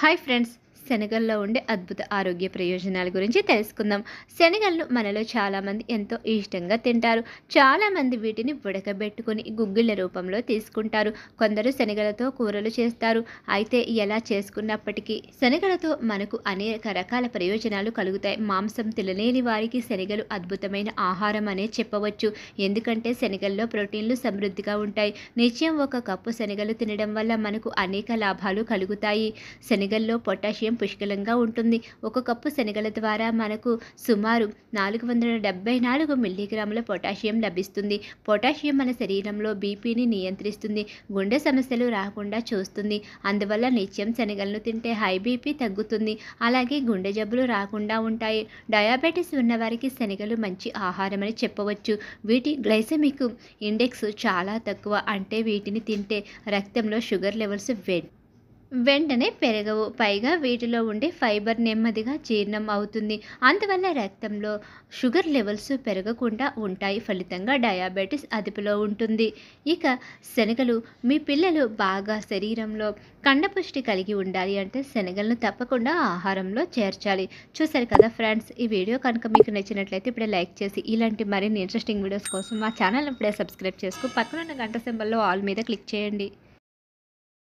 Hi friends, శనగల్లో ఉండే అద్భుత ఆరోగ్య ప్రయోజనాల గురించి తెలుసుకుందాం శనగలను మనలో చాలామంది ఎంతో ఇష్టంగా తింటారు చాలామంది వీటిని ఉడకబెట్టుకుని గుగ్గిళ్ళ రూపంలో తీసుకుంటారు కొందరు శనగలతో కూరలు చేస్తారు అయితే ఎలా చేసుకున్నప్పటికీ శనగలతో మనకు అనేక రకాల ప్రయోజనాలు కలుగుతాయి మాంసం తినలేని వారికి శనగలు అద్భుతమైన ఆహారం అనే చెప్పవచ్చు ఎందుకంటే శనగల్లో ప్రోటీన్లు సమృద్ధిగా ఉంటాయి నిత్యం ఒక కప్పు శనగలు తినడం వల్ల మనకు అనేక లాభాలు కలుగుతాయి శనగల్లో పొటాషియం పుష్కలంగా ఉంటుంది ఒక కప్పు శనగల ద్వారా మనకు సుమారు నాలుగు వందల డెబ్బై నాలుగు మిల్లీగ్రాముల పొటాషియం లభిస్తుంది పొటాషియం మన శరీరంలో బీపీని నియంత్రిస్తుంది గుండె సమస్యలు రాకుండా చూస్తుంది అందువల్ల నిత్యం శనగలను తింటే హై బీపీ తగ్గుతుంది అలాగే గుండె జబ్బులు రాకుండా ఉంటాయి డయాబెటీస్ ఉన్నవారికి శనగలు మంచి ఆహారం అని చెప్పవచ్చు వీటి గ్లైసెమిక్ ఇండెక్స్ చాలా తక్కువ అంటే వీటిని తింటే రక్తంలో షుగర్ లెవెల్స్ వెంట వెంటనే పెరగవు పైగా వీటిలో ఉండే ఫైబర్ నెమ్మదిగా జీర్ణం అవుతుంది అందువల్ల రక్తంలో షుగర్ లెవెల్స్ పెరగకుండా ఉంటాయి ఫలితంగా డయాబెటీస్ అదుపులో ఉంటుంది ఇక శనగలు మీ పిల్లలు బాగా శరీరంలో కండపుష్టి కలిగి ఉండాలి అంటే శనగలను తప్పకుండా ఆహారంలో చేర్చాలి చూసారు కదా ఫ్రెండ్స్ ఈ వీడియో కనుక మీకు నచ్చినట్లయితే ఇప్పుడే లైక్ చేసి ఇలాంటి మరిన్ని ఇంట్రెస్టింగ్ వీడియోస్ కోసం మా ఛానల్ ఇప్పుడే సబ్స్క్రైబ్ చేసుకో పక్కన ఉన్న గంట సింబల్లో ఆల్ మీద క్లిక్ చేయండి